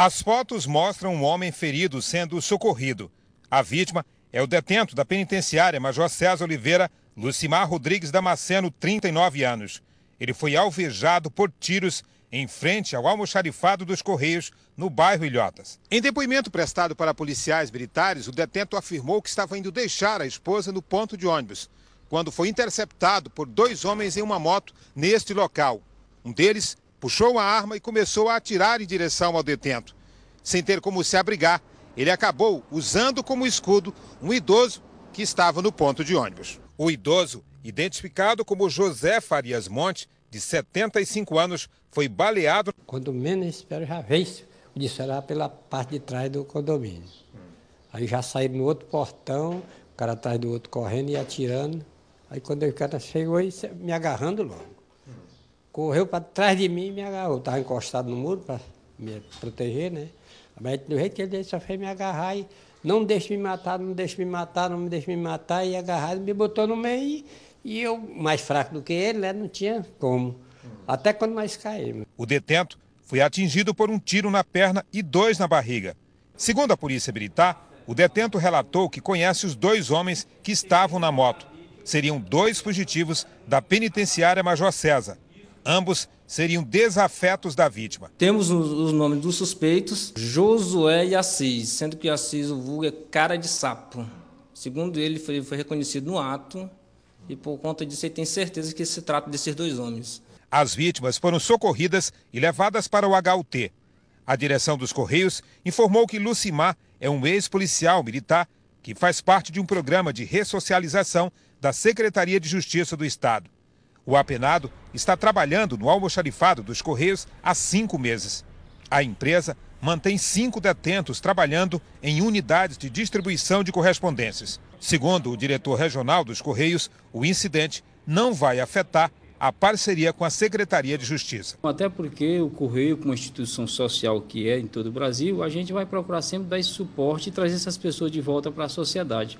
As fotos mostram um homem ferido sendo socorrido. A vítima é o detento da penitenciária Major César Oliveira Lucimar Rodrigues Damasceno, 39 anos. Ele foi alvejado por tiros em frente ao almoxarifado dos Correios, no bairro Ilhotas. Em depoimento prestado para policiais militares, o detento afirmou que estava indo deixar a esposa no ponto de ônibus, quando foi interceptado por dois homens em uma moto neste local. Um deles puxou a arma e começou a atirar em direção ao detento. Sem ter como se abrigar, ele acabou usando como escudo um idoso que estava no ponto de ônibus. O idoso, identificado como José Farias Monte, de 75 anos, foi baleado. Quando menos espero, já veio o disparo pela parte de trás do condomínio. Aí já saí no outro portão, o cara atrás do outro correndo e atirando. Aí quando o cara chegou, me agarrando logo correu para trás de mim e me agarrou. Estava encostado no muro para me proteger, né? Mas do jeito que ele só fez me agarrar e não deixe me matar, não deixe me matar, não me deixe me matar, e agarrar, ele me botou no meio e, eu, mais fraco do que ele, né, não tinha como. Até quando nós caímos. O detento foi atingido por um tiro na perna e dois na barriga. Segundo a Polícia Militar, o detento relatou que conhece os dois homens que estavam na moto. Seriam dois fugitivos da penitenciária Major César. Ambos seriam desafetos da vítima. Temos os nomes dos suspeitos, Josué e Assis, sendo que Assis, o vulgo, é cara de sapo. Segundo ele, foi, foi reconhecido no ato e por conta disso ele tem certeza que se trata desses dois homens. As vítimas foram socorridas e levadas para o HUT. A direção dos Correios informou que Lucimar é um ex-policial militar que faz parte de um programa de ressocialização da Secretaria de Justiça do Estado. O apenado está trabalhando no almoxarifado dos Correios há cinco meses. A empresa mantém cinco detentos trabalhando em unidades de distribuição de correspondências. Segundo o diretor regional dos Correios, o incidente não vai afetar a parceria com a Secretaria de Justiça. Até porque o Correio, como instituição social que é em todo o Brasil, a gente vai procurar sempre dar esse suporte e trazer essas pessoas de volta para a sociedade.